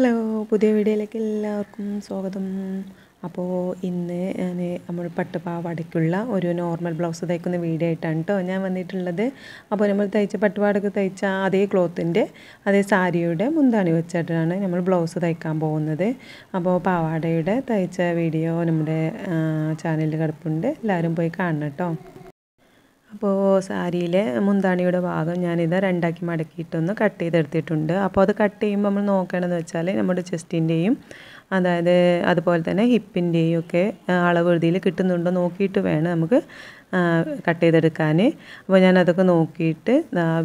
hello പുതിയ വീഡിയോയിലേക്ക് എല്ലാവർക്കും സ്വാഗതം അപ്പോൾ ഇന്ന് ഞാൻ നമ്മൾ പട്ടുപാവാടയ്ക്കുള്ള ഒരു നോർമൽ ബ്ലൗസ് തയ്ക്കുന്ന വീഡിയോ ആയിട്ടാണ് കേട്ടോ ഞാൻ വന്നിട്ടുള്ളത് അപ്പോൾ നമ്മൾ തയ്ച്ച പട്ടുപാടൊക്കെ തയ്ച്ച അതേ ക്ലോത്തിൻ്റെ അതേ സാരിയുടെ മുന്താണി വെച്ചിട്ടാണ് നമ്മൾ ബ്ലൗസ് തയ്ക്കാൻ പോകുന്നത് അപ്പോൾ പാവാടയുടെ തയ്ച്ച വീഡിയോ നമ്മുടെ ചാനലിൽ കിടപ്പുണ്ട് എല്ലാവരും പോയി കാണണം കേട്ടോ അപ്പോൾ സാരിയിലെ മുന്താണിയുടെ ഭാഗം ഞാനിത് രണ്ടാക്കി മടക്കിയിട്ടൊന്ന് കട്ട് ചെയ്തെടുത്തിട്ടുണ്ട് അപ്പോൾ അത് കട്ട് ചെയ്യുമ്പോൾ നമ്മൾ നോക്കണമെന്ന് വെച്ചാൽ നമ്മുടെ ചെസ്റ്റിൻ്റെയും അതായത് അതുപോലെ തന്നെ ഹിപ്പിൻ്റെയും ഒക്കെ അളവ് എഴുതിയിൽ കിട്ടുന്നുണ്ടോ നോക്കിയിട്ട് വേണം നമുക്ക് കട്ട് ചെയ്തെടുക്കാൻ അപ്പോൾ ഞാനതൊക്കെ നോക്കിയിട്ട്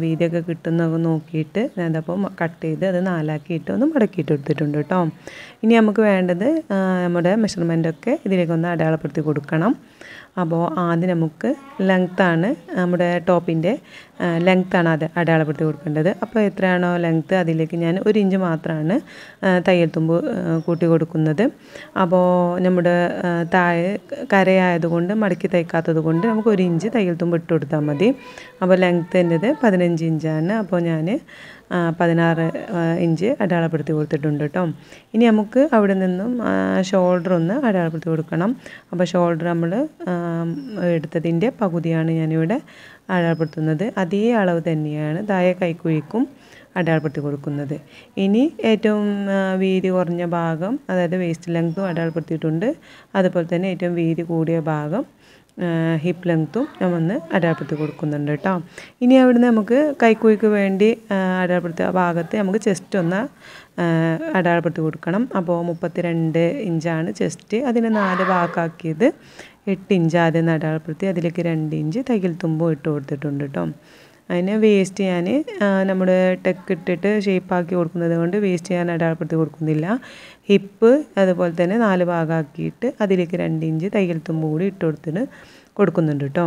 വീതിയൊക്കെ കിട്ടുന്നതൊക്കെ നോക്കിയിട്ട് ഞാനതപ്പോൾ കട്ട് ചെയ്ത് അത് നാലാക്കിയിട്ട് ഒന്ന് മടക്കിയിട്ട് എടുത്തിട്ടുണ്ട് കേട്ടോ ഇനി നമുക്ക് വേണ്ടത് നമ്മുടെ മെഷർമെൻ്റൊക്കെ ഇതിലേക്കൊന്ന് അടയാളപ്പെടുത്തി കൊടുക്കണം അപ്പോൾ ആദ്യം നമുക്ക് ലെങ്ത്താണ് നമ്മുടെ ടോപ്പിൻ്റെ ലെങ്ത്താണ് അത് അടയാളപ്പെടുത്തി കൊടുക്കേണ്ടത് അപ്പോൾ എത്രയാണോ ലെങ്ത്ത് അതിലേക്ക് ഞാൻ ഒരു ഇഞ്ച് മാത്രമാണ് തയ്യൽ തുമ്പ് കൂട്ടി കൊടുക്കുന്നത് അപ്പോൾ നമ്മുടെ താഴെ കരയായതുകൊണ്ട് മടക്കി തയ്ക്കാത്തത് കൊണ്ട് നമുക്ക് ഒരു ഇഞ്ച് തയ്യൽ തുമ്പ് ഇട്ട് കൊടുത്താൽ മതി അപ്പോൾ ലെങ്ത്തിൻ്റെത് പതിനഞ്ച് ഇഞ്ചാണ് അപ്പോൾ ഞാൻ പതിനാറ് ഇഞ്ച് അടയാളപ്പെടുത്തി കൊടുത്തിട്ടുണ്ട് കേട്ടോ ഇനി നമുക്ക് അവിടെ നിന്നും ഷോൾഡർ ഒന്ന് അടയാളപ്പെടുത്തി കൊടുക്കണം അപ്പോൾ ഷോൾഡർ നമ്മൾ എടുത്തതിൻ്റെ പകുതിയാണ് ഞാനിവിടെ അടയാളപ്പെടുത്തുന്നത് അതേ അളവ് തന്നെയാണ് താഴെ കൈക്കുഴിക്കും അടയാളപ്പെടുത്തി കൊടുക്കുന്നത് ഇനി ഏറ്റവും വീതി കുറഞ്ഞ ഭാഗം അതായത് വേസ്റ്റ് ലെങ്ത്തും അടയാളപ്പെടുത്തിയിട്ടുണ്ട് അതുപോലെ തന്നെ ഏറ്റവും വീതി കൂടിയ ഭാഗം ഹിപ്പ് ലെങ്ത്തും ഞാൻ വന്ന് അടയാളപ്പെടുത്തി കൊടുക്കുന്നുണ്ട് കേട്ടോ ഇനി അവിടുന്ന് നമുക്ക് കൈക്കുഴിക്ക് വേണ്ടി അടയാളപ്പെടുത്തിയ ഭാഗത്ത് നമുക്ക് ചെസ്റ്റ് ഒന്ന് അടയാളപ്പെടുത്തി കൊടുക്കണം അപ്പോൾ മുപ്പത്തിരണ്ട് ഇഞ്ചാണ് ചെസ്റ്റ് അതിനെ നാല് ഭാഗമാക്കിയത് എട്ട് ഇഞ്ച് ആദ്യം അടയാളപ്പെടുത്തി അതിലേക്ക് രണ്ട് ഇഞ്ച് തയ്യൽ തുമ്പും ഇട്ട് കൊടുത്തിട്ടുണ്ട് കേട്ടോ അതിന് വേസ്റ്റ് ചെയ്യാൻ നമ്മുടെ ടെക്ക് ഇട്ടിട്ട് ഷേപ്പാക്കി കൊടുക്കുന്നത് കൊണ്ട് വേസ്റ്റ് ചെയ്യാൻ അടയാളപ്പെടുത്തി കൊടുക്കുന്നില്ല ഹിപ്പ് അതുപോലെ തന്നെ നാല് ഭാഗമാക്കിയിട്ട് അതിലേക്ക് രണ്ട് ഇഞ്ച് തയ്യൽ തുമ്പ് കൂടി ഇട്ട് കൊടുത്തിട്ട് കൊടുക്കുന്നുണ്ട് കേട്ടോ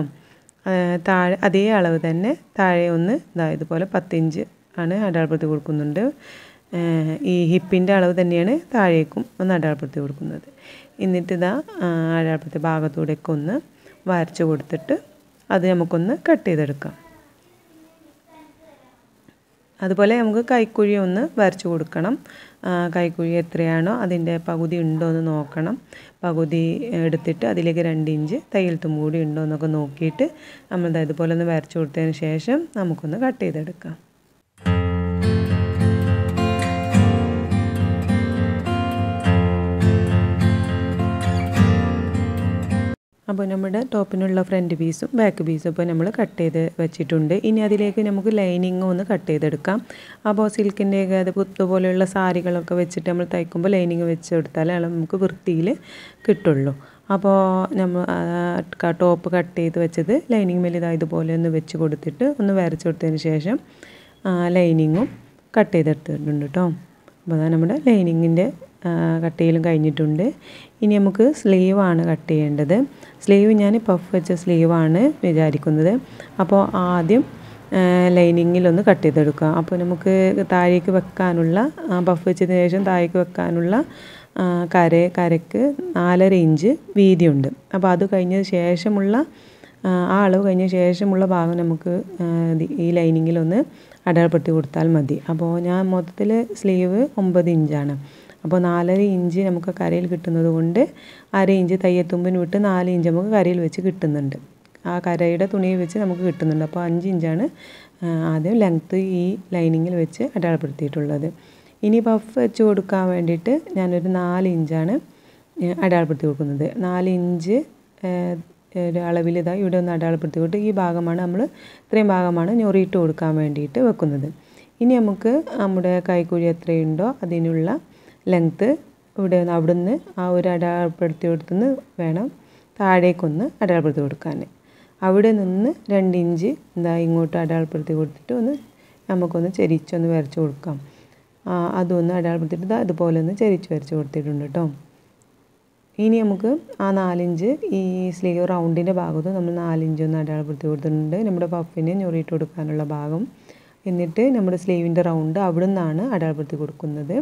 താഴെ അതേ അളവ് തന്നെ താഴെ ഒന്ന് ഇതാ ഇതുപോലെ പത്തിഞ്ച് ആണ് അടയാളപ്പെടുത്തി കൊടുക്കുന്നുണ്ട് ഈ ഹിപ്പിൻ്റെ അളവ് തന്നെയാണ് താഴേക്കും ഒന്ന് അടയാളപ്പെടുത്തി കൊടുക്കുന്നത് എന്നിട്ട് ഇതാ അടയാളപ്പെടുത്തിയ ഭാഗത്തൂടെയൊക്കെ ഒന്ന് വരച്ച് കൊടുത്തിട്ട് അത് നമുക്കൊന്ന് കട്ട് ചെയ്തെടുക്കാം അതുപോലെ നമുക്ക് കൈക്കുഴി ഒന്ന് വരച്ചു കൊടുക്കണം കൈക്കുഴി എത്രയാണോ അതിൻ്റെ പകുതി ഉണ്ടോ എന്ന് നോക്കണം പകുതി എടുത്തിട്ട് അതിലേക്ക് രണ്ട് ഇഞ്ച് തയ്യൽ തുമ്പൂടി ഉണ്ടോ എന്നൊക്കെ നോക്കിയിട്ട് നമ്മൾ ഇതുപോലെ ഒന്ന് വരച്ചു കൊടുത്തതിന് ശേഷം നമുക്കൊന്ന് കട്ട് ചെയ്തെടുക്കാം അപ്പോൾ നമ്മുടെ ടോപ്പിനുള്ള ഫ്രണ്ട് പീസും ബാക്ക് പീസും ഇപ്പോൾ നമ്മൾ കട്ട് ചെയ്ത് വെച്ചിട്ടുണ്ട് ഇനി അതിലേക്ക് നമുക്ക് ലൈനിങ് ഒന്ന് കട്ട് ചെയ്തെടുക്കാം അപ്പോൾ സിൽക്കിൻ്റെയൊക്കെ അത് കുത്തു പോലെയുള്ള സാരികളൊക്കെ വെച്ചിട്ട് നമ്മൾ തയ്ക്കുമ്പോൾ ലൈനിങ് വെച്ച് കൊടുത്താലേ നമുക്ക് വൃത്തിയിൽ കിട്ടുള്ളൂ അപ്പോൾ നമ്മൾ ടോപ്പ് കട്ട് ചെയ്ത് വെച്ചത് ലൈനിങ് മേലെ ഇതാ ഇതുപോലെ ഒന്ന് വെച്ച് കൊടുത്തിട്ട് ഒന്ന് വരച്ച് കൊടുത്തതിന് ശേഷം ലൈനിങ്ങും കട്ട് ചെയ്തെടുത്തിട്ടുണ്ട് കേട്ടോ അപ്പോൾ അതാണ് നമ്മുടെ ലൈനിങ്ങിൻ്റെ കട്ട് കഴിഞ്ഞിട്ടുണ്ട് ഇനി നമുക്ക് സ്ലീവാണ് കട്ട് ചെയ്യേണ്ടത് സ്ലീവ് ഞാൻ പഫ് വെച്ച സ്ലീവാണ് വിചാരിക്കുന്നത് അപ്പോൾ ആദ്യം ലൈനിങ്ങിലൊന്ന് കട്ട് ചെയ്തെടുക്കുക അപ്പോൾ നമുക്ക് താഴേക്ക് വെക്കാനുള്ള പഫ് വെച്ചതിന് ശേഷം താഴേക്ക് വെക്കാനുള്ള കര കരക്ക് നാലര ഇഞ്ച് വീതിയുണ്ട് അപ്പോൾ അത് കഴിഞ്ഞ ശേഷമുള്ള ആ അളവ് കഴിഞ്ഞ ശേഷമുള്ള ഭാഗം നമുക്ക് ഈ ലൈനിങ്ങിലൊന്ന് അടയാളപ്പെടുത്തി കൊടുത്താൽ മതി അപ്പോൾ ഞാൻ മൊത്തത്തിൽ സ്ലീവ് ഒമ്പത് ഇഞ്ചാണ് അപ്പോൾ നാലര ഇഞ്ച് നമുക്ക് കരയിൽ കിട്ടുന്നത് കൊണ്ട് അര ഇഞ്ച് തയ്യത്തുമ്പിന് വിട്ട് നാല് ഇഞ്ച് നമുക്ക് കരയിൽ വെച്ച് കിട്ടുന്നുണ്ട് ആ കരയുടെ തുണിയിൽ വെച്ച് നമുക്ക് കിട്ടുന്നുണ്ട് അപ്പോൾ അഞ്ച് ഇഞ്ചാണ് ആദ്യം ലെങ്ത്ത് ഈ ലൈനിങ്ങിൽ വെച്ച് അടയാളപ്പെടുത്തിയിട്ടുള്ളത് ഇനി പഫ് വെച്ച് കൊടുക്കാൻ വേണ്ടിയിട്ട് ഞാനൊരു നാല് ഇഞ്ചാണ് അടയാളപ്പെടുത്തി കൊടുക്കുന്നത് നാല് ഇഞ്ച് ഒരു അളവിൽ ഇതാ ഇവിടെ ഒന്ന് അടയാളപ്പെടുത്തി കൊടുത്ത് ഈ ഭാഗമാണ് നമ്മൾ ഇത്രയും ഭാഗമാണ് ഞൊറിയിട്ട് കൊടുക്കാൻ വേണ്ടിയിട്ട് വെക്കുന്നത് ഇനി നമുക്ക് നമ്മുടെ കൈക്കൂലി എത്രയുണ്ടോ അതിനുള്ള ലെങ്ത്ത് ഇവിടെ നിന്ന് അവിടുന്ന് ആ ഒരു അടയാളപ്പെടുത്തി കൊടുത്തുനിന്ന് വേണം താഴേക്കൊന്ന് അടയാളപ്പെടുത്തി കൊടുക്കാൻ അവിടെ നിന്ന് രണ്ട് ഇഞ്ച് എന്താ ഇങ്ങോട്ട് അടയാളപ്പെടുത്തി കൊടുത്തിട്ട് ഒന്ന് നമുക്കൊന്ന് ചെരിച്ചൊന്ന് വരച്ച് കൊടുക്കാം അതൊന്ന് അടയാളപ്പെടുത്തിയിട്ട് അതുപോലെ ഒന്ന് ചെരിച്ച് വരച്ച് കൊടുത്തിട്ടുണ്ട് കേട്ടോ ഇനി നമുക്ക് ആ നാലിഞ്ച് ഈ സ്ലീവ് റൗണ്ടിൻ്റെ ഭാഗത്ത് നമ്മൾ നാലിഞ്ച് ഒന്ന് അടയാളപ്പെടുത്തി കൊടുത്തിട്ടുണ്ട് നമ്മുടെ പഫിനെ ഞൊറിയിട്ട് കൊടുക്കാനുള്ള ഭാഗം എന്നിട്ട് നമ്മുടെ സ്ലീവിൻ്റെ റൗണ്ട് അവിടെ നിന്നാണ് അടയാളപ്പെടുത്തി കൊടുക്കുന്നത്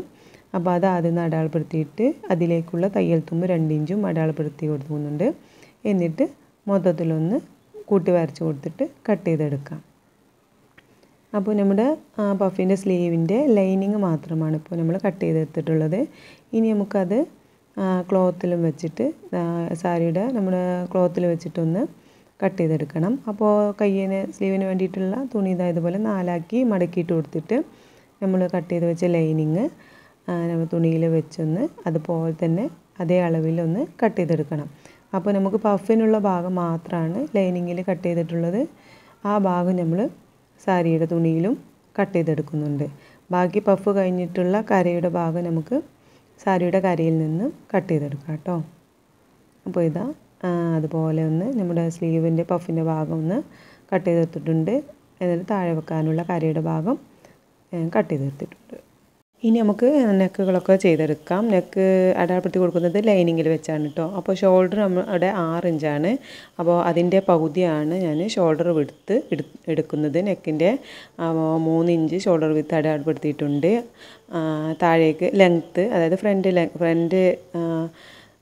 അപ്പോൾ അത് ആദ്യം അടയാളപ്പെടുത്തിയിട്ട് അതിലേക്കുള്ള തയ്യൽ തുമ്പ് രണ്ടിഞ്ചും അടയാളപ്പെടുത്തി കൊടുക്കുന്നുണ്ട് എന്നിട്ട് മൊത്തത്തിലൊന്ന് കൂട്ടി വരച്ച് കൊടുത്തിട്ട് കട്ട് ചെയ്തെടുക്കാം അപ്പോൾ നമ്മുടെ പഫിൻ്റെ സ്ലീവിൻ്റെ ലൈനിങ് മാത്രമാണ് ഇപ്പോൾ നമ്മൾ കട്ട് ചെയ്തെടുത്തിട്ടുള്ളത് ഇനി നമുക്കത് ക്ലോത്തിലും വെച്ചിട്ട് സാരിയുടെ നമ്മുടെ ക്ലോത്തിൽ വെച്ചിട്ടൊന്ന് കട്ട് ചെയ്തെടുക്കണം അപ്പോൾ കയ്യിന് സ്ലീവിന് വേണ്ടിയിട്ടുള്ള തുണി ഇതായതുപോലെ നാലാക്കി മടക്കിയിട്ട് കൊടുത്തിട്ട് നമ്മൾ കട്ട് ചെയ്ത് വെച്ച ലൈനിങ് നമ്മൾ തുണിയിൽ വെച്ചൊന്ന് അതുപോലെ തന്നെ അതേ അളവിലൊന്ന് കട്ട് ചെയ്തെടുക്കണം അപ്പോൾ നമുക്ക് പഫിനുള്ള ഭാഗം മാത്രമാണ് ലൈനിങ്ങിൽ കട്ട് ചെയ്തിട്ടുള്ളത് ആ ഭാഗം നമ്മൾ സാരിയുടെ തുണിയിലും കട്ട് ചെയ്തെടുക്കുന്നുണ്ട് ബാക്കി പഫ് കഴിഞ്ഞിട്ടുള്ള കരയുടെ ഭാഗം നമുക്ക് സാരിയുടെ കരയിൽ നിന്ന് കട്ട് ചെയ്തെടുക്കാം കേട്ടോ അപ്പോൾ ഇതാ അതുപോലെ ഒന്ന് നമ്മുടെ സ്ലീവിൻ്റെ പഫിൻ്റെ ഭാഗം ഒന്ന് കട്ട് ചെയ്തെടുത്തിട്ടുണ്ട് എന്നിട്ട് താഴെ വെക്കാനുള്ള കരയുടെ ഭാഗം കട്ട് ചെയ്തെടുത്തിട്ടുണ്ട് ഇനി നമുക്ക് നെക്കുകളൊക്കെ ചെയ്തെടുക്കാം നെക്ക് അടയാളപ്പെടുത്തി കൊടുക്കുന്നത് ലൈനിങ്ങിൽ വെച്ചാണ് കേട്ടോ അപ്പോൾ ഷോൾഡർ നമ്മുടെ ആറ് ഇഞ്ചാണ് അപ്പോൾ അതിൻ്റെ പകുതിയാണ് ഞാൻ ഷോൾഡർ വിടുത്ത് എടുക്കുന്നത് നെക്കിൻ്റെ മൂന്ന് ഇഞ്ച് ഷോൾഡർ വിത്ത് അടയാളപ്പെടുത്തിയിട്ടുണ്ട് താഴേക്ക് ലെങ്ത്ത് അതായത് ഫ്രണ്ട് ഫ്രണ്ട്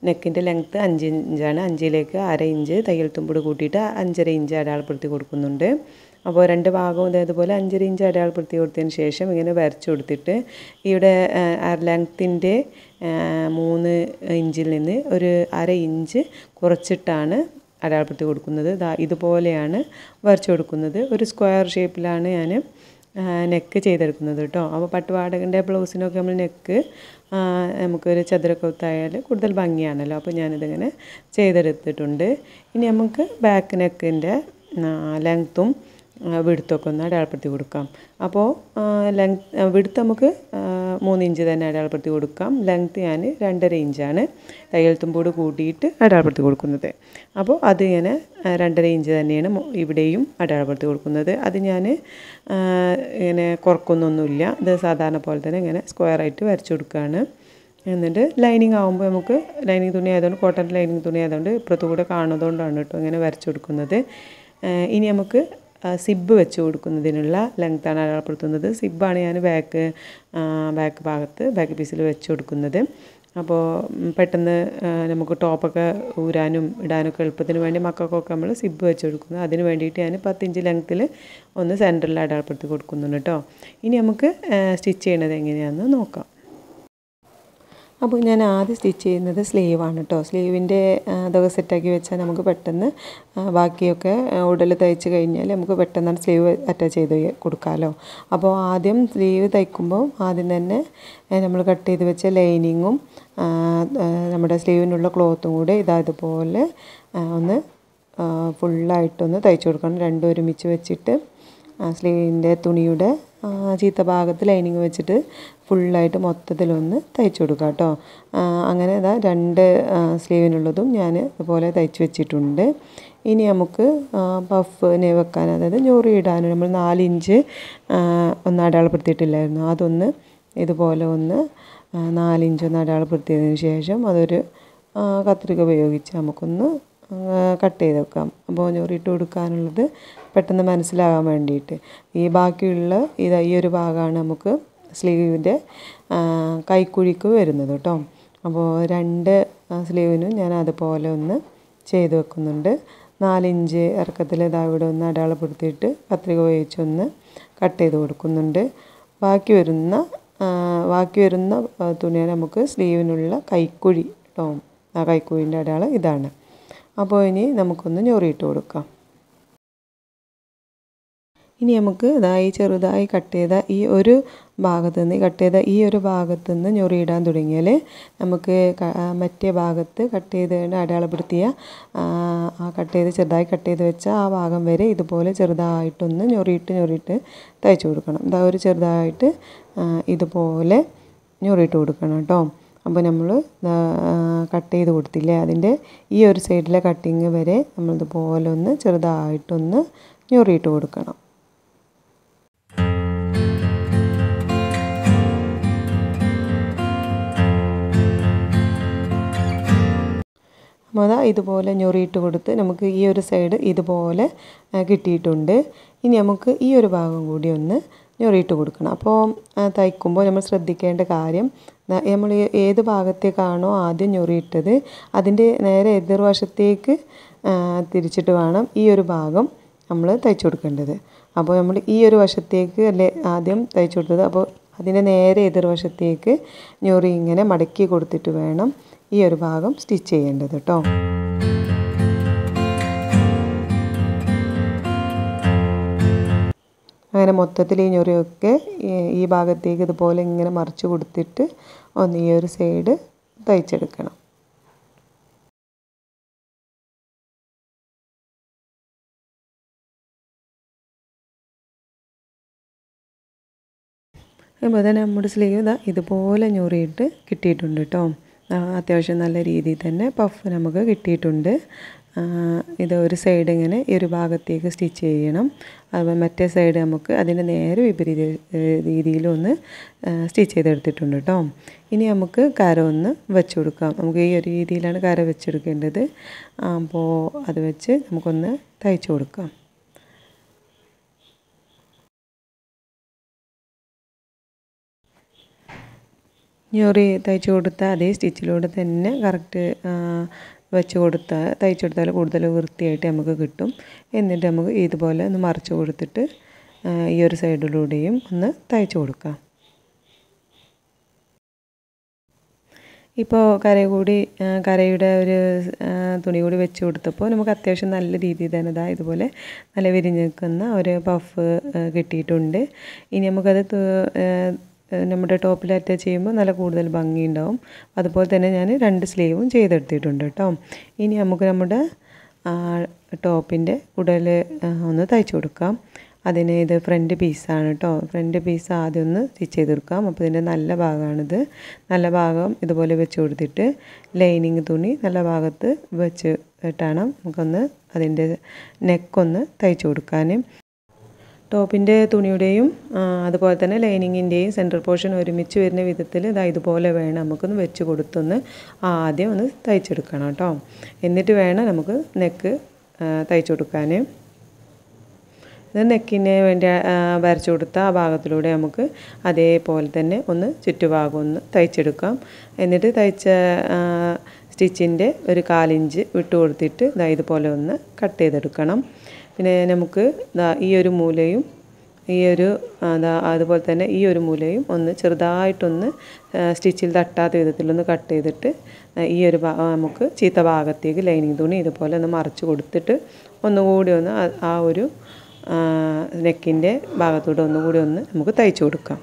നെക്കിൻ്റെ ലെങ്ത്ത് അഞ്ച് ഇഞ്ചാണ് അഞ്ചിലേക്ക് അര ഇഞ്ച് തയ്യൽ തുമ്പട് കൂട്ടിയിട്ട് അഞ്ചര ഇഞ്ച് അടയാളപ്പെടുത്തി കൊടുക്കുന്നുണ്ട് അപ്പോൾ രണ്ട് ഭാഗവും ഇതേതുപോലെ അഞ്ചര ഇഞ്ച് അടയാളപ്പെടുത്തി കൊടുത്തതിന് ശേഷം ഇങ്ങനെ വരച്ചു കൊടുത്തിട്ട് ഇവിടെ ലെങ്ത്തിൻ്റെ മൂന്ന് ഇഞ്ചിൽ നിന്ന് ഒരു അര ഇഞ്ച് കുറച്ചിട്ടാണ് അടയാളപ്പെടുത്തി കൊടുക്കുന്നത് ഇതുപോലെയാണ് വരച്ചു കൊടുക്കുന്നത് ഒരു സ്ക്വയർ ഷേപ്പിലാണ് ഞാൻ നെക്ക് ചെയ്തെടുക്കുന്നത് കേട്ടോ അപ്പോൾ പട്ടുപാടകൻ്റെ ബ്ലൗസിനൊക്കെ നമ്മൾ നെക്ക് നമുക്കൊരു ചതുരക്കൊത്തായാൽ കൂടുതൽ ഭംഗിയാണല്ലോ അപ്പോൾ ഞാനിതിങ്ങനെ ചെയ്തെടുത്തിട്ടുണ്ട് ഇനി നമുക്ക് ബാക്ക് നെക്കിൻ്റെ ലെങ്ത്തും വിടുത്തൊക്കെ ഒന്ന് അടയാളപ്പെടുത്തി കൊടുക്കാം അപ്പോൾ ലെങ്ത് വിടുത്ത് നമുക്ക് മൂന്ന് ഇഞ്ച് തന്നെ അടയാളപ്പെടുത്തി കൊടുക്കാം ലെങ്ത്ത് ഞാൻ രണ്ടര ഇഞ്ചാണ് തയ്യൽ തുമ്പോട് കൂട്ടിയിട്ട് അടയാളപ്പെടുത്തി കൊടുക്കുന്നത് അപ്പോൾ അത് ഞാൻ രണ്ടര ഇഞ്ച് തന്നെയാണ് ഇവിടെയും അടയാളപ്പെടുത്തി കൊടുക്കുന്നത് അത് ഞാൻ ഇങ്ങനെ കുറക്കുന്നൊന്നുമില്ല ഇത് സാധാരണ പോലെ തന്നെ ഇങ്ങനെ സ്ക്വയറായിട്ട് വരച്ചു കൊടുക്കുകയാണ് എന്നിട്ട് ലൈനിങ് ആകുമ്പോൾ നമുക്ക് ലൈനിങ് തുണി ആയതുകൊണ്ട് കോട്ടൺ ലൈനിങ് തുണി ആയതുകൊണ്ട് ഇപ്പുറത്തുകൂടെ കാണുന്നതുകൊണ്ടാണ് കേട്ടോ ഇങ്ങനെ വരച്ചു കൊടുക്കുന്നത് ഇനി നമുക്ക് സിബ് വെച്ച് കൊടുക്കുന്നതിനുള്ള ലെങ്ത്താണ് അടയാളപ്പെടുത്തുന്നത് സിബാണ് ഞാൻ ബാക്ക് ബാക്ക് ഭാഗത്ത് ബാക്ക് പീസിൽ വെച്ച് കൊടുക്കുന്നത് അപ്പോൾ പെട്ടെന്ന് നമുക്ക് ടോപ്പൊക്കെ ഊരാനും ഇടാനൊക്കെ എളുപ്പത്തിന് വേണ്ടി മക്കൾക്കൊക്കെ നമ്മൾ സിബ് വെച്ച് കൊടുക്കുന്നു അതിന് വേണ്ടിയിട്ട് ഞാൻ പത്തിഞ്ച് ലെങ്ത്തിൽ ഒന്ന് സെൻറ്ററിൽ അടയാളപ്പെടുത്തി കൊടുക്കുന്നുണ്ട് കേട്ടോ ഇനി നമുക്ക് സ്റ്റിച്ച് ചെയ്യണത് എങ്ങനെയാണെന്ന് നോക്കാം അപ്പോൾ ഞാൻ ആദ്യം സ്റ്റിച്ച് ചെയ്യുന്നത് സ്ലീവാണ് കേട്ടോ സ്ലീവിൻ്റെ അതൊക്കെ സെറ്റാക്കി വെച്ചാൽ നമുക്ക് പെട്ടെന്ന് ബാക്കിയൊക്കെ ഉടൽ തയ്ച്ച് കഴിഞ്ഞാൽ നമുക്ക് പെട്ടെന്നാണ് സ്ലീവ് അറ്റാച്ച് ചെയ്ത് കൊടുക്കാമല്ലോ അപ്പോൾ ആദ്യം സ്ലീവ് തയ്ക്കുമ്പോൾ ആദ്യം തന്നെ നമ്മൾ കട്ട് ചെയ്ത് വെച്ച ലൈനിങ്ങും നമ്മുടെ സ്ലീവിനുള്ള ക്ലോത്തും കൂടെ ഇതാ ഇതുപോലെ ഒന്ന് ഫുള്ളായിട്ടൊന്ന് തയ്ച്ച് കൊടുക്കണം രണ്ടും ഒരുമിച്ച് വെച്ചിട്ട് സ്ലീവിൻ്റെ തുണിയുടെ ചീത്ത ഭാഗത്ത് ലൈനിങ് വെച്ചിട്ട് ഫുള്ളായിട്ട് മൊത്തത്തിലൊന്ന് തയ്ച്ചു കൊടുക്കുക കേട്ടോ അങ്ങനെ ഇതാ രണ്ട് സ്ലീവിനുള്ളതും ഞാൻ ഇതുപോലെ തയ്ച്ചു വെച്ചിട്ടുണ്ട് ഇനി നമുക്ക് പഫിനെ വെക്കാൻ അതായത് ഞൊറി ഇടാനും നമ്മൾ നാലിഞ്ച് ഒന്ന് അടയാളപ്പെടുത്തിയിട്ടില്ലായിരുന്നു അതൊന്ന് ഇതുപോലെ ഒന്ന് നാലിഞ്ചൊന്ന് അടയാളപ്പെടുത്തിയതിന് ശേഷം അതൊരു കത്രിക ഉപയോഗിച്ച് നമുക്കൊന്ന് കട്ട് ചെയ്ത് വെക്കാം അപ്പോൾ ഞൊറിയിട്ട് കൊടുക്കാനുള്ളത് പെട്ടെന്ന് മനസ്സിലാകാൻ വേണ്ടിയിട്ട് ഈ ബാക്കിയുള്ള ഇത് ഈ ഒരു ഭാഗമാണ് നമുക്ക് സ്ലീവിൻ്റെ കൈക്കുഴിക്ക് വരുന്നത് കേട്ടോ അപ്പോൾ രണ്ട് സ്ലീവിനും ഞാൻ അതുപോലെ ഒന്ന് ചെയ്ത് വെക്കുന്നുണ്ട് നാലിഞ്ച് ഇറക്കത്തിൽ ഇതാ ഇവിടെ ഒന്ന് അടയാളപ്പെടുത്തിയിട്ട് കത്രിക ഉപയോഗിച്ചൊന്ന് കട്ട് ചെയ്ത് കൊടുക്കുന്നുണ്ട് ബാക്കി വരുന്ന ബാക്കി വരുന്ന തുണിയാണ് നമുക്ക് സ്ലീവിനുള്ള കൈക്കുഴി കേട്ടോ ആ കൈക്കുഴിൻ്റെ അടയാളം ഇതാണ് അപ്പോൾ ഇനി നമുക്കൊന്ന് ഞൊറിയിട്ട് കൊടുക്കാം ഇനി നമുക്ക് ഇതായി ചെറുതായി കട്ട് ചെയ്ത ഈ ഒരു ഭാഗത്ത് നിന്ന് കട്ട് ചെയ്ത ഈ ഒരു ഭാഗത്ത് നിന്ന് ഞൊറിയിടാൻ തുടങ്ങിയാൽ നമുക്ക് മറ്റേ ഭാഗത്ത് കട്ട് ചെയ്ത് അടയാളപ്പെടുത്തിയ ആ കട്ട് ചെയ്ത് ചെറുതായി കട്ട് ചെയ്ത് വെച്ച ആ ഭാഗം വരെ ഇതുപോലെ ചെറുതായിട്ടൊന്ന് ഞൊറിയിട്ട് ഞൊറിയിട്ട് തയ്ച്ചു കൊടുക്കണം ഇതാ ഒരു ചെറുതായിട്ട് ഇതുപോലെ ഞൊറിയിട്ട് കൊടുക്കണം കേട്ടോ അപ്പോൾ നമ്മൾ കട്ട് ചെയ്ത് കൊടുത്തില്ലേ അതിൻ്റെ ഈ ഒരു സൈഡിലെ കട്ടിങ് വരെ നമ്മളിതുപോലെ ഒന്ന് ചെറുതായിട്ടൊന്ന് ഞൊറിയിട്ട് കൊടുക്കണം മത ഇതുപോലെ ഞൊറിയിട്ട് കൊടുത്ത് നമുക്ക് ഈ ഒരു സൈഡ് ഇതുപോലെ കിട്ടിയിട്ടുണ്ട് ഇനി നമുക്ക് ഈ ഒരു ഭാഗം കൂടി ഒന്ന് ഞൊറിയിട്ട് കൊടുക്കണം അപ്പോൾ തയ്ക്കുമ്പോൾ നമ്മൾ ശ്രദ്ധിക്കേണ്ട കാര്യം നമ്മൾ ഏത് ഭാഗത്തേക്കാണോ ആദ്യം ഞൊറിയിട്ടത് അതിൻ്റെ നേരെ എതിർവശത്തേക്ക് തിരിച്ചിട്ട് വേണം ഈ ഒരു ഭാഗം നമ്മൾ തയ്ച്ചു കൊടുക്കേണ്ടത് അപ്പോൾ നമ്മൾ ഈ ഒരു വശത്തേക്ക് അല്ലേ ആദ്യം തയ്ച്ചു കൊടുത്തത് അപ്പോൾ അതിൻ്റെ നേരെ എതിർവശത്തേക്ക് ഞൊറി ഇങ്ങനെ മടക്കി കൊടുത്തിട്ട് വേണം ഈ ഒരു ഭാഗം സ്റ്റിച്ച് ചെയ്യേണ്ടത് കേട്ടോ അങ്ങനെ മൊത്തത്തിൽ ഈ ഞൊറിയൊക്കെ ഈ ഭാഗത്തേക്ക് ഇതുപോലെ ഇങ്ങനെ മറിച്ച് കൊടുത്തിട്ട് ഒന്ന് ഈ ഒരു സൈഡ് തയ്ച്ചെടുക്കണം അപ്പോൾ തന്നെ നമ്മുടെ സ്ലീവ് ഇതാ ഇതുപോലെ ഞൊറിയിട്ട് കിട്ടിയിട്ടുണ്ട് കേട്ടോ അത്യാവശ്യം നല്ല രീതിയിൽ തന്നെ പഫ് നമുക്ക് കിട്ടിയിട്ടുണ്ട് ഇത് ഒരു സൈഡ് ഇങ്ങനെ ഈ ഒരു ഭാഗത്തേക്ക് സ്റ്റിച്ച് ചെയ്യണം അതുപോലെ മറ്റേ സൈഡ് നമുക്ക് അതിൻ്റെ നേരെ വിപരീത രീതിയിലൊന്ന് സ്റ്റിച്ച് ചെയ്തെടുത്തിട്ടുണ്ട് കേട്ടോ ഇനി നമുക്ക് കര ഒന്ന് വെച്ച് കൊടുക്കാം നമുക്ക് ഈ ഒരു രീതിയിലാണ് കര വെച്ചെടുക്കേണ്ടത് അപ്പോൾ അത് വെച്ച് നമുക്കൊന്ന് തയ്ച്ചു കൊടുക്കാം ഞൊറി തയ്ച്ചു കൊടുത്ത അതേ സ്റ്റിച്ചിലൂടെ തന്നെ കറക്റ്റ് വെച്ച് കൊടുത്താൽ തയ്ച്ച് കൊടുത്താൽ കൂടുതൽ വൃത്തിയായിട്ട് നമുക്ക് കിട്ടും എന്നിട്ട് നമുക്ക് ഇതുപോലെ ഒന്ന് മറിച്ച് കൊടുത്തിട്ട് ഈ ഒരു സൈഡിലൂടെയും ഒന്ന് തയ്ച്ച് കൊടുക്കാം ഇപ്പോൾ കര കൂടി കരയുടെ ഒരു തുണി കൂടി വെച്ച് കൊടുത്തപ്പോൾ നമുക്ക് അത്യാവശ്യം നല്ല രീതിയിൽ തന്നെ ഇതാ ഇതുപോലെ നല്ല വിരിഞ്ഞ് നിൽക്കുന്ന ഒരു പഫ് കിട്ടിയിട്ടുണ്ട് ഇനി നമുക്കത് നമ്മുടെ ടോപ്പിൽ അറ്റാച്ച് ചെയ്യുമ്പോൾ നല്ല കൂടുതൽ ഭംഗിയുണ്ടാവും അതുപോലെ തന്നെ ഞാൻ രണ്ട് സ്ലീവും ചെയ്തെടുത്തിട്ടുണ്ട് കേട്ടോ ഇനി നമുക്ക് നമ്മുടെ ടോപ്പിൻ്റെ ഉടൽ ഒന്ന് തയ്ച്ചു കൊടുക്കാം അതിന് ഇത് ഫ്രണ്ട് പീസാണ് കേട്ടോ ഫ്രണ്ട് പീസ് ആദ്യം ഒന്ന് സ്റ്റിച്ച് ചെയ്ത് കൊടുക്കാം അപ്പോൾ ഇതിൻ്റെ നല്ല ഭാഗമാണിത് നല്ല ഭാഗം ഇതുപോലെ വെച്ച് കൊടുത്തിട്ട് ലൈനിങ് തുണി നല്ല ഭാഗത്ത് വെച്ച് ഇട്ടാണ് നമുക്കൊന്ന് അതിൻ്റെ നെക്കൊന്ന് തയ്ച്ചു കൊടുക്കാൻ ടോപ്പിൻ്റെ തുണിയുടെയും അതുപോലെ തന്നെ ലൈനിങ്ങിൻ്റെയും സെൻറ്റർ പോർഷൻ ഒരുമിച്ച് വരുന്ന വിധത്തിൽ ഇതാ ഇതുപോലെ വേണം നമുക്കൊന്ന് വെച്ച് കൊടുത്തൊന്ന് ആദ്യം ഒന്ന് തയ്ച്ചെടുക്കണം കേട്ടോ എന്നിട്ട് വേണം നമുക്ക് നെക്ക് തയ്ച്ചു കൊടുക്കാൻ നെക്കിന് വേണ്ടി വരച്ചു കൊടുത്ത ആ ഭാഗത്തിലൂടെ നമുക്ക് അതേപോലെ തന്നെ ഒന്ന് ചുറ്റുഭാഗം ഒന്ന് തയ്ച്ചെടുക്കാം എന്നിട്ട് തയ്ച്ച സ്റ്റിച്ചിൻ്റെ ഒരു കാലിഞ്ച് വിട്ടു കൊടുത്തിട്ട് ഇതാ ഇതുപോലെ ഒന്ന് കട്ട് ചെയ്തെടുക്കണം പിന്നെ നമുക്ക് ഈ ഒരു മൂലയും ഈ ഒരു അതുപോലെ തന്നെ ഈ ഒരു മൂലയും ഒന്ന് ചെറുതായിട്ടൊന്ന് സ്റ്റിച്ചിൽ തട്ടാത്ത വിധത്തിലൊന്ന് കട്ട് ചെയ്തിട്ട് ഈ ഒരു നമുക്ക് ചീത്ത ഭാഗത്തേക്ക് ലൈനിങ് തുണി ഇതുപോലെ ഒന്ന് മറിച്ച് കൊടുത്തിട്ട് ഒന്നുകൂടി ഒന്ന് ആ ഒരു നെക്കിൻ്റെ ഭാഗത്തൂടെ ഒന്നുകൂടി ഒന്ന് നമുക്ക് തയ്ച്ചു കൊടുക്കാം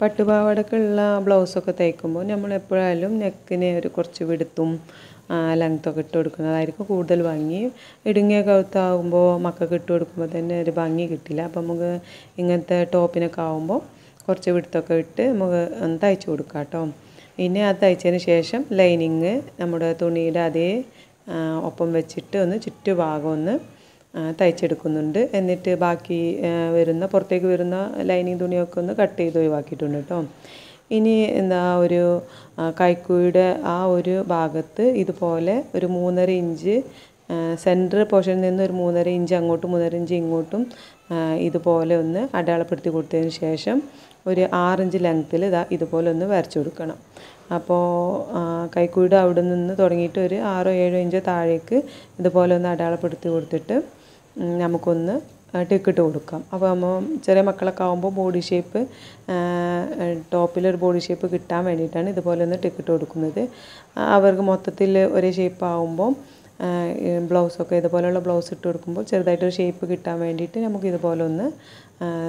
പട്ടുപാവടക്കുള്ള ബ്ലൗസൊക്കെ തയ്ക്കുമ്പോൾ നമ്മൾ എപ്പോഴായാലും നെക്കിനെ ഒരു കുറച്ച് വിടുത്തും ലെങ്ത്തൊക്കെ ഇട്ട് കൊടുക്കുന്നതായിരിക്കും കൂടുതൽ ഭംഗി ഇടുങ്ങിയ കഴുത്താകുമ്പോൾ മക്കൾക്ക് ഇട്ട് കൊടുക്കുമ്പോൾ തന്നെ ഒരു ഭംഗി കിട്ടില്ല അപ്പം നമുക്ക് ഇങ്ങനത്തെ ടോപ്പിനൊക്കെ ആകുമ്പോൾ കുറച്ച് വിടുത്തൊക്കെ ഇട്ട് നമുക്ക് തയ്ച്ചു കൊടുക്കാം കേട്ടോ പിന്നെ അത് തയ്ച്ചതിന് ശേഷം ലൈനിങ് നമ്മുടെ തുണിയുടെ അതേ ഒപ്പം വെച്ചിട്ട് ഒന്ന് ചുറ്റുഭാഗം ഒന്ന് തയ്ച്ചെടുക്കുന്നുണ്ട് എന്നിട്ട് ബാക്കി വരുന്ന പുറത്തേക്ക് വരുന്ന ലൈനിങ് തുണിയൊക്കെ ഒന്ന് കട്ട് ചെയ്ത് ഒഴിവാക്കിയിട്ടുണ്ട് കേട്ടോ ഇനി എന്താ ഒരു കൈക്കുഴിയുടെ ആ ഒരു ഭാഗത്ത് ഇതുപോലെ ഒരു മൂന്നര ഇഞ്ച് സെൻറ്റർ പോർഷനിൽ നിന്ന് ഒരു മൂന്നര ഇഞ്ച് അങ്ങോട്ടും മൂന്നര ഇഞ്ച് ഇങ്ങോട്ടും ഇതുപോലെ ഒന്ന് അടയാളപ്പെടുത്തി കൊടുത്തതിന് ശേഷം ഒരു ആറിഞ്ച് ലെങ്ത്തിൽ ഇതാ ഇതുപോലെ ഒന്ന് വരച്ചു കൊടുക്കണം അപ്പോൾ കൈക്കുഴിയുടെ അവിടെ നിന്ന് തുടങ്ങിയിട്ട് ഒരു ആറോ ഏഴോ ഇഞ്ചോ താഴേക്ക് ഇതുപോലെ ഒന്ന് അടയാളപ്പെടുത്തി കൊടുത്തിട്ട് നമുക്കൊന്ന് ടിക്കിട്ട് കൊടുക്കാം അപ്പോൾ നമ്മൾ ചെറിയ മക്കളൊക്കെ ആകുമ്പോൾ ബോഡി ഷേപ്പ് ടോപ്പിലൊരു ബോഡി ഷേപ്പ് കിട്ടാൻ വേണ്ടിയിട്ടാണ് ഇതുപോലെ ഒന്ന് ടിക്കിട്ട് കൊടുക്കുന്നത് അവർക്ക് മൊത്തത്തിൽ ഒരേ ഷേപ്പ് ആകുമ്പോൾ ബ്ലൗസൊക്കെ ഇതുപോലെയുള്ള ബ്ലൗസ് ഇട്ട് കൊടുക്കുമ്പോൾ ചെറുതായിട്ടൊരു ഷേപ്പ് കിട്ടാൻ വേണ്ടിയിട്ട് നമുക്ക് ഇതുപോലെ ഒന്ന്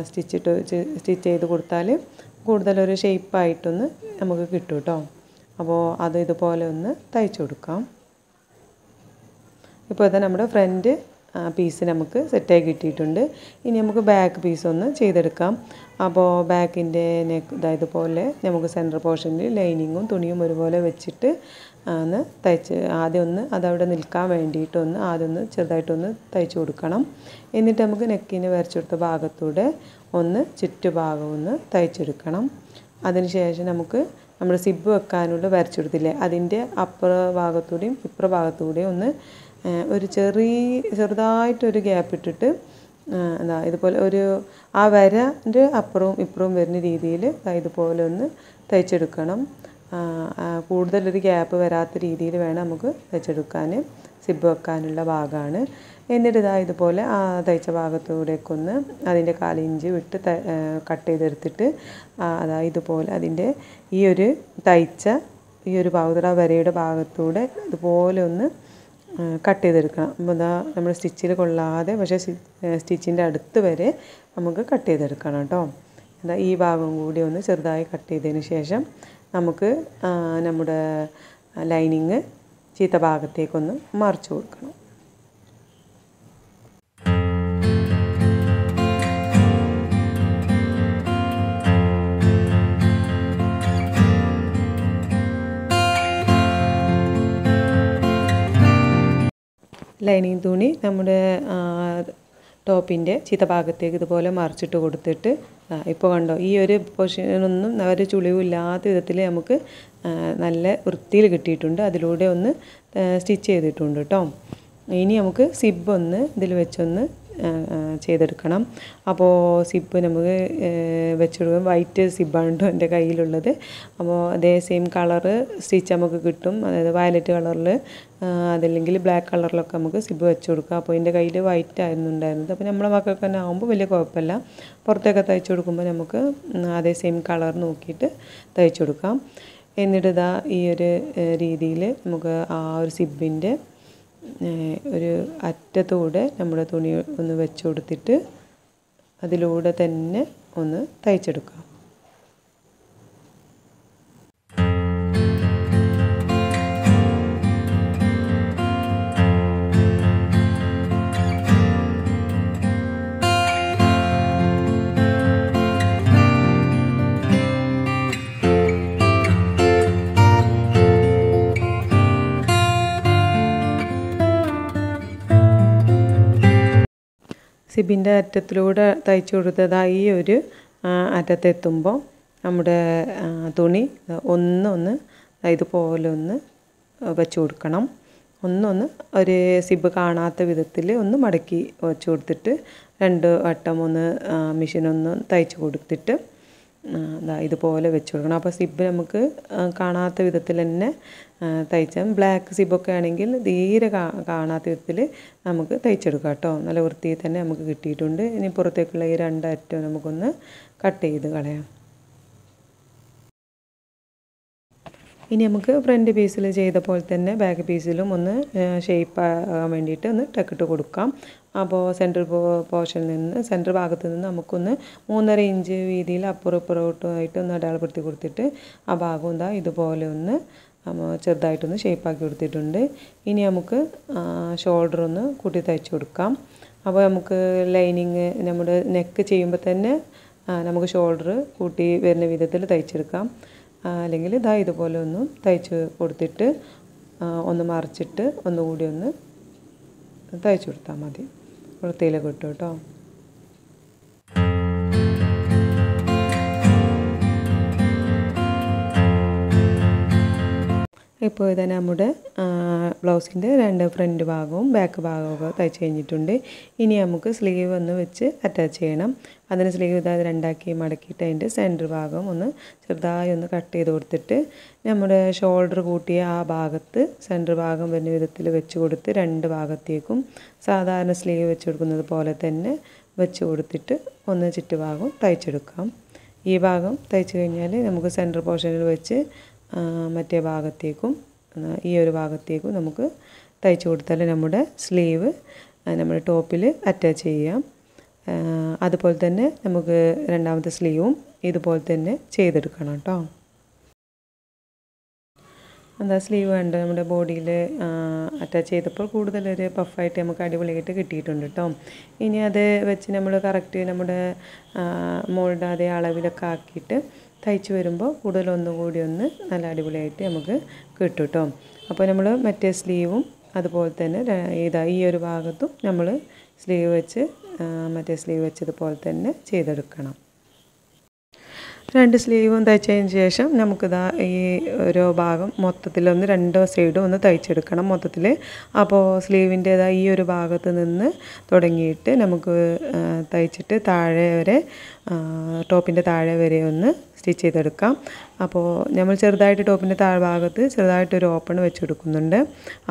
സ്റ്റിച്ച് ഇട്ട് സ്റ്റിച്ച് ചെയ്ത് കൊടുത്താൽ കൂടുതലൊരു ഷേപ്പായിട്ടൊന്ന് നമുക്ക് കിട്ടും കേട്ടോ അപ്പോൾ അത് ഇതുപോലെ ഒന്ന് തയ്ച്ചു കൊടുക്കാം ഇപ്പോൾ ഇത് നമ്മുടെ ഫ്രണ്ട് പീസ് നമുക്ക് സെറ്റായി കിട്ടിയിട്ടുണ്ട് ഇനി നമുക്ക് ബാക്ക് പീസ് ഒന്ന് ചെയ്തെടുക്കാം അപ്പോൾ ബാക്കിൻ്റെ നെക്ക് ഇതായത് പോലെ നമുക്ക് സെൻറ്റർ പോർഷനിൽ ലൈനിങ്ങും തുണിയും ഒരുപോലെ വെച്ചിട്ട് ഒന്ന് തയ്ച്ച് ആദ്യം ഒന്ന് അതവിടെ നിൽക്കാൻ വേണ്ടിയിട്ടൊന്ന് ആദ്യം ഒന്ന് ചെറുതായിട്ടൊന്ന് തയ്ച്ചു കൊടുക്കണം എന്നിട്ട് നമുക്ക് നെക്കിന് വരച്ചെടുത്ത ഭാഗത്തൂടെ ഒന്ന് ചുറ്റുഭാഗം ഒന്ന് തയ്ച്ചെടുക്കണം ശേഷം നമുക്ക് നമ്മുടെ സിബ് വെക്കാനുള്ള വരച്ചെടുത്തില്ലേ അതിൻ്റെ അപ്പുറ ഭാഗത്തൂടെയും ഇപ്പുറ ഭാഗത്തൂടെയും ഒന്ന് ഒരു ചെറിയ ചെറുതായിട്ടൊരു ഗ്യാപ്പ് ഇട്ടിട്ട് എന്താ ഇതുപോലെ ഒരു ആ വരൻ്റെ അപ്പുറവും ഇപ്പുറവും വരുന്ന രീതിയിൽ ഇതുപോലെ ഒന്ന് തയ്ച്ചെടുക്കണം കൂടുതലൊരു ഗ്യാപ്പ് വരാത്ത രീതിയിൽ വേണം നമുക്ക് തയ്ച്ചെടുക്കാൻ സിബ് വെക്കാനുള്ള ഭാഗമാണ് എന്നിട്ട് ഇതാ ഇതുപോലെ ആ തയ്ച്ച ഭാഗത്തൂടെയൊക്കെ ഒന്ന് അതിൻ്റെ കാലിഞ്ച് വിട്ട് കട്ട് ചെയ്തെടുത്തിട്ട് അതാ ഇതുപോലെ അതിൻ്റെ ഈ ഒരു തയ്ച്ച ഈ ഒരു പൗതറ വരയുടെ ഭാഗത്തൂടെ ഇതുപോലെ ഒന്ന് കട്ട് ചെയ്തെടുക്കണം അപ്പോൾ ഇതാ നമ്മൾ സ്റ്റിച്ചിൽ കൊള്ളാതെ പക്ഷേ സ്റ്റിച്ചിൻ്റെ അടുത്ത് വരെ നമുക്ക് കട്ട് ചെയ്തെടുക്കണം കേട്ടോ എന്താ ഈ ഭാഗം കൂടി ഒന്ന് ചെറുതായി കട്ട് ചെയ്തതിന് ശേഷം നമുക്ക് നമ്മുടെ ലൈനിങ് ചീത്ത ഭാഗത്തേക്കൊന്ന് മറിച്ച് കൊടുക്കണം ലൈനിങ് തുണി നമ്മുടെ ടോപ്പിൻ്റെ ഭാഗത്തേക്ക് ഇതുപോലെ മറിച്ചിട്ട് കൊടുത്തിട്ട് ഇപ്പോൾ കണ്ടോ ഈ ഒരു പൊസിഷനൊന്നും ഒരു ചുളിവില്ലാത്ത വിധത്തിൽ നമുക്ക് നല്ല വൃത്തിയിൽ കിട്ടിയിട്ടുണ്ട് അതിലൂടെ ഒന്ന് സ്റ്റിച്ച് ചെയ്തിട്ടുണ്ട് കേട്ടോ ഇനി നമുക്ക് സിബ് ഒന്ന് ഇതിൽ വെച്ചൊന്ന് ചെയ്തെടുക്കണം അപ്പോൾ സിബ് നമുക്ക് വെച്ചിടുക വൈറ്റ് സിബാണ് എൻ്റെ കയ്യിലുള്ളത് അപ്പോൾ അതേ സെയിം കളറ് സ്റ്റിച്ച് നമുക്ക് കിട്ടും അതായത് വയലറ്റ് കളറിൽ അതല്ലെങ്കിൽ ബ്ലാക്ക് കളറിലൊക്കെ നമുക്ക് സിബ് വെച്ച് കൊടുക്കാം അപ്പോൾ എൻ്റെ കയ്യിൽ വൈറ്റ് ആയിരുന്നു ഉണ്ടായിരുന്നത് അപ്പോൾ നമ്മളെ മക്കൾക്ക് തന്നെ ആകുമ്പോൾ വലിയ കുഴപ്പമില്ല പുറത്തൊക്കെ തയ്ച്ചു കൊടുക്കുമ്പോൾ നമുക്ക് അതേ സെയിം കളർ നോക്കിയിട്ട് തയ്ച്ചു കൊടുക്കാം എന്നിട്ട് ഇതാ ഈ ഒരു രീതിയിൽ നമുക്ക് ആ ഒരു സിബിൻ്റെ ഒരു അറ്റത്തൂടെ നമ്മുടെ തുണി ഒന്ന് വെച്ച് കൊടുത്തിട്ട് അതിലൂടെ തന്നെ ഒന്ന് തയ്ച്ചെടുക്കുക സിബിൻ്റെ അറ്റത്തിലൂടെ തയ്ച്ചു കൊടുത്തതായി ഈ ഒരു അറ്റത്തെത്തുമ്പോൾ നമ്മുടെ തുണി ഒന്നൊന്ന് ഇതുപോലെ ഒന്ന് വെച്ച് കൊടുക്കണം ഒന്നൊന്ന് ഒരു സിബ് കാണാത്ത വിധത്തിൽ ഒന്ന് മടക്കി വെച്ച് കൊടുത്തിട്ട് രണ്ട് വട്ടം ഒന്ന് മെഷീനൊന്ന് തയ്ച്ച് കൊടുത്തിട്ട് ഇതുപോലെ വെച്ച് കൊടുക്കണം അപ്പോൾ സിബ് നമുക്ക് കാണാത്ത വിധത്തിൽ തന്നെ തയ്ച്ചാൽ ബ്ലാക്ക് സിബൊക്കെ ആണെങ്കിൽ തീരെ കാണാത്ത വിധത്തിൽ നമുക്ക് തയ്ച്ചെടുക്കാം കേട്ടോ നല്ല വൃത്തിയിൽ തന്നെ നമുക്ക് കിട്ടിയിട്ടുണ്ട് ഇനി പുറത്തേക്കുള്ള ഈ രണ്ടറ്റം നമുക്കൊന്ന് കട്ട് ചെയ്ത് കളയാം ഇനി നമുക്ക് ഫ്രണ്ട് പീസിൽ ചെയ്ത പോലെ തന്നെ ബാക്ക് പീസിലും ഒന്ന് ഷേപ്പ് ആകാൻ വേണ്ടിയിട്ട് ഒന്ന് ടെക്കിട്ട് കൊടുക്കാം അപ്പോൾ സെൻറ്റർ പോർഷനിൽ നിന്ന് സെൻറ്റർ ഭാഗത്ത് നിന്ന് നമുക്കൊന്ന് മൂന്നര ഇഞ്ച് വീതിയിൽ അപ്പുറം ഇപ്പുറോട്ടുമായിട്ട് ഒന്ന് അടയാളപ്പെടുത്തി കൊടുത്തിട്ട് ആ ഭാഗം എന്താ ഇതുപോലെ ഒന്ന് ചെറുതായിട്ടൊന്ന് ഷേപ്പാക്കി കൊടുത്തിട്ടുണ്ട് ഇനി നമുക്ക് ഷോൾഡർ ഒന്ന് കൂട്ടി തയ്ച്ചു കൊടുക്കാം അപ്പോൾ നമുക്ക് ലൈനിങ് നമ്മുടെ നെക്ക് ചെയ്യുമ്പോൾ തന്നെ നമുക്ക് ഷോൾഡർ കൂട്ടി വരുന്ന വിധത്തിൽ തയ്ച്ചെടുക്കാം അല്ലെങ്കിൽ ഇതാ ഇതുപോലെ ഒന്ന് തയ്ച്ച് കൊടുത്തിട്ട് ഒന്ന് മറിച്ചിട്ട് ഒന്നുകൂടി ഒന്ന് തയ്ച്ചു കൊടുത്താൽ മതി വൃത്തിയിലൊക്കെ ഇട്ടു കേട്ടോ ഇപ്പോൾ ഇത് നമ്മുടെ ബ്ലൗസിൻ്റെ രണ്ട് ഫ്രണ്ട് ഭാഗവും ബാക്ക് ഭാഗവും തയ്ച്ച് കഴിഞ്ഞിട്ടുണ്ട് ഇനി നമുക്ക് സ്ലീവ് ഒന്ന് വെച്ച് അറ്റാച്ച് ചെയ്യണം അതിന് സ്ലീവ് ഇതായത് രണ്ടാക്കി മടക്കിയിട്ട് അതിൻ്റെ സെൻറ്റർ ഭാഗം ഒന്ന് ചെറുതായി ഒന്ന് കട്ട് ചെയ്ത് കൊടുത്തിട്ട് നമ്മുടെ ഷോൾഡർ കൂട്ടിയ ആ ഭാഗത്ത് സെൻറ്റർ ഭാഗം വരുന്ന വിധത്തിൽ വെച്ച് കൊടുത്ത് രണ്ട് ഭാഗത്തേക്കും സാധാരണ സ്ലീവ് വെച്ച് കൊടുക്കുന്നത് പോലെ തന്നെ വെച്ച് കൊടുത്തിട്ട് ഒന്ന് ചുറ്റുഭാഗം തയ്ച്ചെടുക്കാം ഈ ഭാഗം തയ്ച്ച് കഴിഞ്ഞാൽ നമുക്ക് സെൻറ്റർ പോർഷനിൽ വെച്ച് മറ്റേ ഭാഗത്തേക്കും ഈ ഒരു ഭാഗത്തേക്കും നമുക്ക് തയ്ച്ചു കൊടുത്താൽ നമ്മുടെ സ്ലീവ് നമ്മുടെ ടോപ്പിൽ അറ്റാച്ച് ചെയ്യാം അതുപോലെ തന്നെ നമുക്ക് രണ്ടാമത്തെ സ്ലീവും ഇതുപോലെ തന്നെ ചെയ്തെടുക്കണം കേട്ടോ എന്താ സ്ലീവ് വേണ്ട നമ്മുടെ ബോഡിയിൽ അറ്റാച്ച് ചെയ്തപ്പോൾ കൂടുതലൊരു പഫായിട്ട് നമുക്ക് അടിപൊളിയായിട്ട് കിട്ടിയിട്ടുണ്ട് കേട്ടോ ഇനി അത് വെച്ച് നമ്മൾ കറക്റ്റ് നമ്മുടെ മോളുടെ അതേ അളവിലൊക്കെ ആക്കിയിട്ട് തയ്ച്ച് വരുമ്പോൾ കൂടുതൽ ഒന്നുകൂടി ഒന്ന് നല്ല അടിപൊളിയായിട്ട് നമുക്ക് കിട്ടും കേട്ടോ അപ്പോൾ നമ്മൾ മറ്റേ സ്ലീവും അതുപോലെ തന്നെ ഇതാ ഈ ഒരു ഭാഗത്തും നമ്മൾ സ്ലീവ് വെച്ച് മറ്റേ സ്ലീവ് വെച്ചതുപോലെ തന്നെ ചെയ്തെടുക്കണം രണ്ട് സ്ലീവും തയ്ച്ചതിന് ശേഷം നമുക്കിതാ ഈ ഓരോ ഭാഗം മൊത്തത്തിലൊന്ന് രണ്ടോ സൈഡും ഒന്ന് തയ്ച്ചെടുക്കണം മൊത്തത്തിൽ അപ്പോൾ സ്ലീവിൻ്റെതാ ഈ ഒരു ഭാഗത്ത് നിന്ന് തുടങ്ങിയിട്ട് നമുക്ക് തയ്ച്ചിട്ട് താഴെ വരെ ടോപ്പിൻ്റെ താഴെ വരെ ഒന്ന് സ്റ്റിച്ച് ചെയ്തെടുക്കാം അപ്പോൾ നമ്മൾ ചെറുതായിട്ട് ടോപ്പിൻ്റെ താഴ്ഭാഗത്ത് ചെറുതായിട്ടൊരു ഓപ്പൺ വെച്ച് കൊടുക്കുന്നുണ്ട്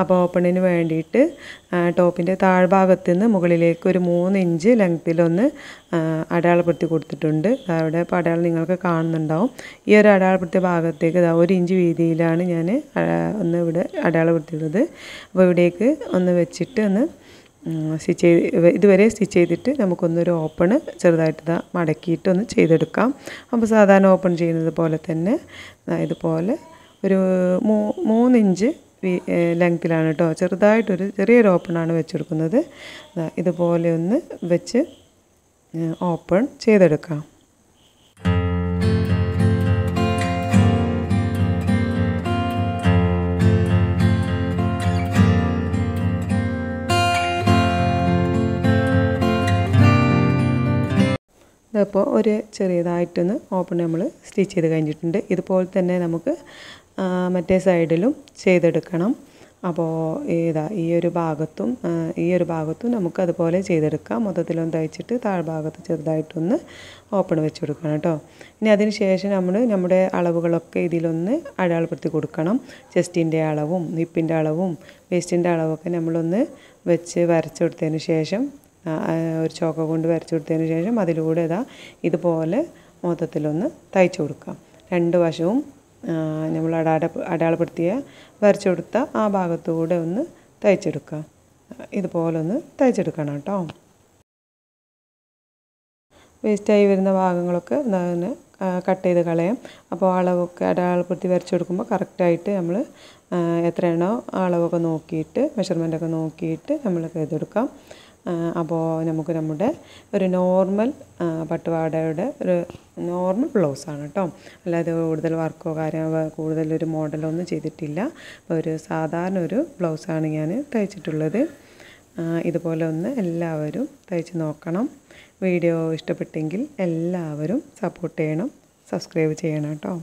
അപ്പോൾ ഓപ്പണിന് വേണ്ടിയിട്ട് ടോപ്പിൻ്റെ താഴ്ഭാഗത്ത് നിന്ന് മുകളിലേക്ക് ഒരു മൂന്ന് ഇഞ്ച് ലെങ്ത്തിലൊന്ന് അടയാളപ്പെടുത്തി കൊടുത്തിട്ടുണ്ട് അവിടെ ഇപ്പോൾ അടയാളം നിങ്ങൾക്ക് കാണുന്നുണ്ടാവും ഈ ഒരു അടയാളപ്പെടുത്തിയ ഭാഗത്തേക്ക് ഇതാ ഒരു ഇഞ്ച് വീതിയിലാണ് ഞാൻ ഒന്ന് ഇവിടെ അടയാളപ്പെടുത്തിയുള്ളത് അപ്പോൾ ഇവിടേക്ക് ഒന്ന് വെച്ചിട്ട് ഒന്ന് സ്റ്റിച്ച് ചെയ്ത് ഇതുവരെ സ്റ്റിച്ച് ചെയ്തിട്ട് നമുക്കൊന്നൊരു ഓപ്പണ് ചെറുതായിട്ട് ഇതാ മടക്കിയിട്ട് ഒന്ന് ചെയ്തെടുക്കാം അപ്പോൾ സാധാരണ ഓപ്പൺ ചെയ്യുന്നത് പോലെ തന്നെ ഇതുപോലെ ഒരു മൂ മൂന്നിഞ്ച് ലെങ്ത്തിലാണ് കേട്ടോ ചെറുതായിട്ടൊരു ചെറിയൊരു ഓപ്പണാണ് വെച്ചെടുക്കുന്നത് ഇതുപോലെ ഒന്ന് വെച്ച് ഓപ്പൺ ചെയ്തെടുക്കാം ഇതിപ്പോൾ ഒരു ചെറിയതായിട്ടൊന്ന് ഓപ്പൺ നമ്മൾ സ്റ്റിച്ച് ചെയ്ത് കഴിഞ്ഞിട്ടുണ്ട് ഇതുപോലെ തന്നെ നമുക്ക് മറ്റേ സൈഡിലും ചെയ്തെടുക്കണം അപ്പോൾ ഏതാ ഈ ഒരു ഭാഗത്തും ഈ ഒരു ഭാഗത്തും നമുക്ക് അതുപോലെ ചെയ്തെടുക്കാം മൊത്തത്തിലൊന്ന് തയ്ച്ചിട്ട് താഴ്ഭാഗത്ത് ചെറുതായിട്ടൊന്ന് ഓപ്പൺ വെച്ച് കൊടുക്കണം കേട്ടോ ഇനി അതിന് ശേഷം നമ്മൾ നമ്മുടെ അളവുകളൊക്കെ ഇതിലൊന്ന് അടയാളപ്പെടുത്തി കൊടുക്കണം ചെസ്റ്റിൻ്റെ അളവും നിപ്പിൻ്റെ അളവും വേസ്റ്റിൻ്റെ അളവൊക്കെ നമ്മളൊന്ന് വെച്ച് വരച്ചു കൊടുത്തതിന് ശേഷം ഒരു ചോക്ക കൊണ്ട് വരച്ചു കൊടുത്തതിന് ശേഷം അതിലൂടെ ഇതാ ഇതുപോലെ മൊത്തത്തിലൊന്ന് തയ്ച്ചു കൊടുക്കാം രണ്ട് വശവും നമ്മൾ അടാട അടയാളപ്പെടുത്തിയ വരച്ചു കൊടുത്ത ആ ഭാഗത്തൂടെ ഒന്ന് തയ്ച്ചെടുക്കാം ഇതുപോലെ ഒന്ന് തയ്ച്ചെടുക്കണം കേട്ടോ വേസ്റ്റായി വരുന്ന ഭാഗങ്ങളൊക്കെ അതിന് കട്ട് ചെയ്ത് കളയാം അപ്പോൾ അളവൊക്കെ അടയാളപ്പെടുത്തി വരച്ചു കൊടുക്കുമ്പോൾ കറക്റ്റായിട്ട് നമ്മൾ എത്രയാണോ അളവൊക്കെ നോക്കിയിട്ട് ഒക്കെ നോക്കിയിട്ട് നമ്മൾ ചെയ്തെടുക്കാം അപ്പോൾ നമുക്ക് നമ്മുടെ ഒരു നോർമൽ പട്ടുപാടയുടെ ഒരു നോർമൽ ബ്ലൗസാണ് കേട്ടോ അല്ലാതെ കൂടുതൽ വർക്കോ കാര്യമോ കൂടുതലൊരു മോഡലോ ഒന്നും ചെയ്തിട്ടില്ല ഒരു സാധാരണ ഒരു ബ്ലൗസാണ് ഞാൻ തയ്ച്ചിട്ടുള്ളത് ഇതുപോലെ ഒന്ന് എല്ലാവരും തയ്ച്ച് നോക്കണം വീഡിയോ ഇഷ്ടപ്പെട്ടെങ്കിൽ എല്ലാവരും സപ്പോർട്ട് ചെയ്യണം സബ്സ്ക്രൈബ് ചെയ്യണം കേട്ടോ